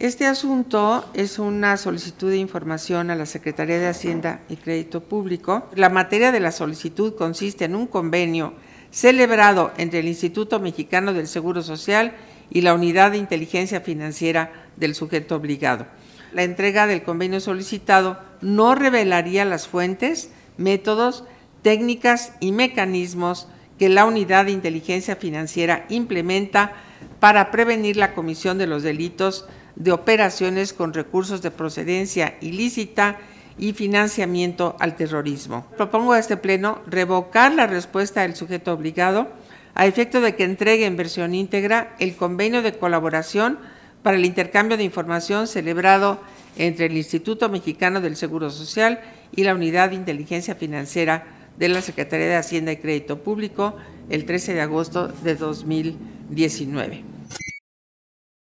Este asunto es una solicitud de información a la Secretaría de Hacienda y Crédito Público. La materia de la solicitud consiste en un convenio celebrado entre el Instituto Mexicano del Seguro Social y la Unidad de Inteligencia Financiera del sujeto obligado. La entrega del convenio solicitado no revelaría las fuentes, métodos, técnicas y mecanismos que la Unidad de Inteligencia Financiera implementa para prevenir la comisión de los delitos de operaciones con recursos de procedencia ilícita y financiamiento al terrorismo. Propongo a este Pleno revocar la respuesta del sujeto obligado a efecto de que entregue en versión íntegra el convenio de colaboración para el intercambio de información celebrado entre el Instituto Mexicano del Seguro Social y la Unidad de Inteligencia Financiera de la Secretaría de Hacienda y Crédito Público el 13 de agosto de 2019.